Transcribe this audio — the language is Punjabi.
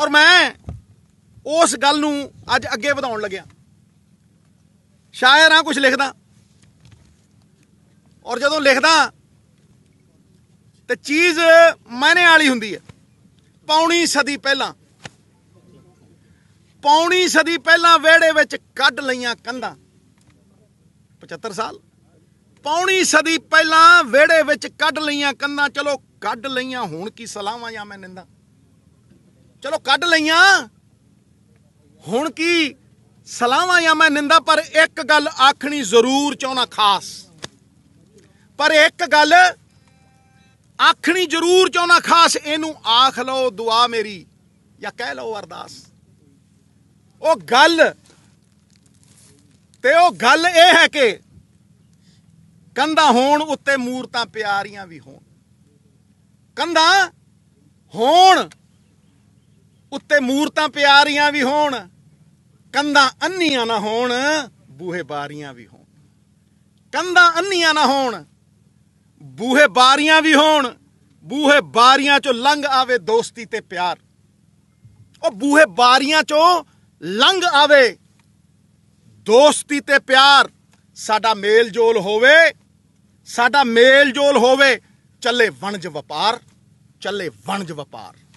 ਔਰ ਮੈਂ ਉਸ ਗੱਲ ਨੂੰ ਅੱਜ ਅੱਗੇ ਵਧਾਉਣ ਲੱਗਿਆ ਸ਼ਾਇਰ ਆ ਕੁਝ ਲਿਖਦਾ ਔਰ ਜਦੋਂ ਲਿਖਦਾ ਤੇ ਚੀਜ਼ ਮੈਨੇ ਵਾਲੀ ਹੁੰਦੀ ਹੈ ਪੌਣੀ ਸਦੀ ਪਹਿਲਾਂ ਪੌਣੀ ਸਦੀ ਪਹਿਲਾਂ ਵਿਹੜੇ ਵਿੱਚ ਕੱਢ ਲਈਆਂ ਕੰਧਾਂ 75 ਸਾਲ ਪੌਣੀ ਸਦੀ ਪਹਿਲਾਂ ਵਿਹੜੇ ਵਿੱਚ ਕੱਢ ਲਈਆਂ ਕੰਧਾਂ ਚਲੋ ਕੱਢ ਲਈਆਂ ਹੁਣ ਕੀ ਸਲਾਹਾਂ ਜਾਂ ਮੈਂ ਨਿੰਦਾ ਚਲੋ ਕੱਢ ਲਈਆਂ ਹੁਣ ਕੀ ਸਲਾਵਾ ਜਾਂ ਮੈਂ ਨਿੰਦਾ ਪਰ ਇੱਕ ਗੱਲ ਆਖਣੀ ਜ਼ਰੂਰ ਚਾਹਣਾ ਖਾਸ ਪਰ ਇੱਕ ਗੱਲ ਆਖਣੀ ਜ਼ਰੂਰ ਚਾਹਣਾ ਖਾਸ ਇਹਨੂੰ ਆਖ ਲਓ ਦੁਆ ਮੇਰੀ ਜਾਂ ਕਹਿ ਲਓ ਅਰਦਾਸ ਉਹ ਗੱਲ ਤੇ ਉਹ ਗੱਲ ਇਹ ਹੈ ਕਿ ਕੰਧਾਂ ਹੋਣ ਉੱਤੇ ਮੂਰਤਾਂ ਪਿਆਰੀਆਂ ਵੀ ਹੋਣ ਕੰਧਾਂ ਹੋਣ ਉੱਤੇ ਮੂਰਤਾਂ ਪਿਆਰੀਆਂ ਵੀ ਹੋਣ ਕੰਧਾਂ ਅੰਨੀਆਂ ਨਾ ਹੋਣ ਬੂਹੇ ਬਾਰੀਆਂ ਵੀ ਹੋਣ ਕੰਧਾਂ ਅੰਨੀਆਂ ਨਾ ਹੋਣ ਬੂਹੇ ਬਾਰੀਆਂ ਵੀ ਹੋਣ ਬੂਹੇ ਬਾਰੀਆਂ ਚੋਂ ਲੰਘ ਆਵੇ ਦੋਸਤੀ ਤੇ ਪਿਆਰ ਉਹ ਬੂਹੇ ਬਾਰੀਆਂ ਚੋਂ ਲੰਘ ਆਵੇ ਦੋਸਤੀ ਤੇ ਪਿਆਰ ਸਾਡਾ ਮੇਲ ਜੋਲ ਹੋਵੇ ਸਾਡਾ ਮੇਲ ਜੋਲ ਹੋਵੇ ਚੱਲੇ ਵਣਜ ਵਪਾਰ ਚੱਲੇ ਵਣਜ ਵਪਾਰ